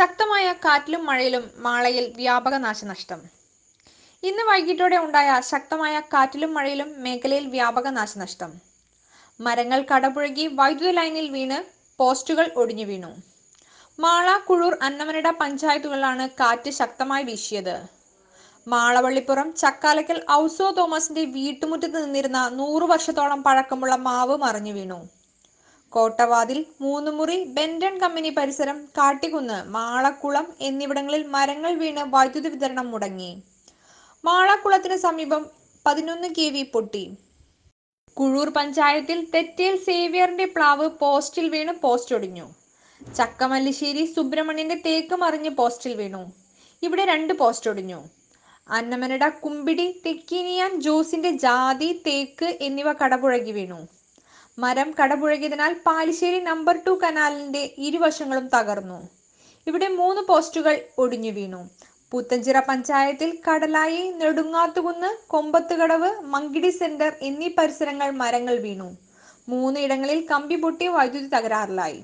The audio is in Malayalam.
ശക്തമായ കാറ്റിലും മഴയിലും മാളയിൽ വ്യാപക നാശനഷ്ടം ഇന്ന് വൈകിട്ടോടെ ഉണ്ടായ ശക്തമായ കാറ്റിലും മഴയിലും മേഖലയിൽ വ്യാപക നാശനഷ്ടം മരങ്ങൾ കടപുഴകി വൈദ്യുത ലൈനിൽ വീണ് പോസ്റ്റുകൾ ഒടിഞ്ഞു വീണു മാള കുഴൂർ അന്നമനട പഞ്ചായത്തുകളിലാണ് കാറ്റ് ശക്തമായി വീശിയത് മാളവള്ളിപ്പുറം ചക്കാലക്കൽ ഔസോ തോമസിന്റെ വീട്ടുമുറ്റത്ത് നിന്നിരുന്ന നൂറു വർഷത്തോളം പഴക്കമുള്ള മാവ് മറിഞ്ഞു വീണു കോട്ടവാതിൽ മൂന്നുമുറി ബെൻഡൺ കമ്പനി പരിസരം കാട്ടിക്കുന്ന് മാളക്കുളം എന്നിവിടങ്ങളിൽ മരങ്ങൾ വീണ് വൈദ്യുതി വിതരണം മുടങ്ങി മാളക്കുളത്തിന് സമീപം പതിനൊന്ന് കെ വി പൊട്ടി കുഴൂർ പഞ്ചായത്തിൽ തെറ്റേൽ സേവിയറിന്റെ പ്ലാവ് പോസ്റ്റിൽ വീണ് പോസ്റ്റ് ഒടിഞ്ഞു ചക്കമല്ലിശ്ശേരി സുബ്രഹ്മണ്യന്റെ തേക്ക് മറിഞ്ഞ് പോസ്റ്റിൽ വീണു ഇവിടെ രണ്ട് പോസ്റ്റ് ഒടിഞ്ഞു അന്നമനട കുമ്പിടി തെക്കിനിയാൻ ജോസിന്റെ ജാതി തേക്ക് എന്നിവ കടപുഴകി വീണു മരം കടപുഴകിയതിനാൽ പാലിശ്ശേരി നമ്പർ ടു കനാലിന്റെ ഇരുവശങ്ങളും തകർന്നു ഇവിടെ മൂന്ന് പോസ്റ്റുകൾ ഒടിഞ്ഞു വീണു പുത്തഞ്ചിറ പഞ്ചായത്തിൽ കടലായി നെടുങ്ങാത്തുകുന്ന് കൊമ്പത്തുകടവ് മങ്കിടി സെന്റർ എന്നീ പരിസരങ്ങൾ മരങ്ങൾ വീണു മൂന്നിടങ്ങളിൽ കമ്പി പൊട്ടി വൈദ്യുതി തകരാറിലായി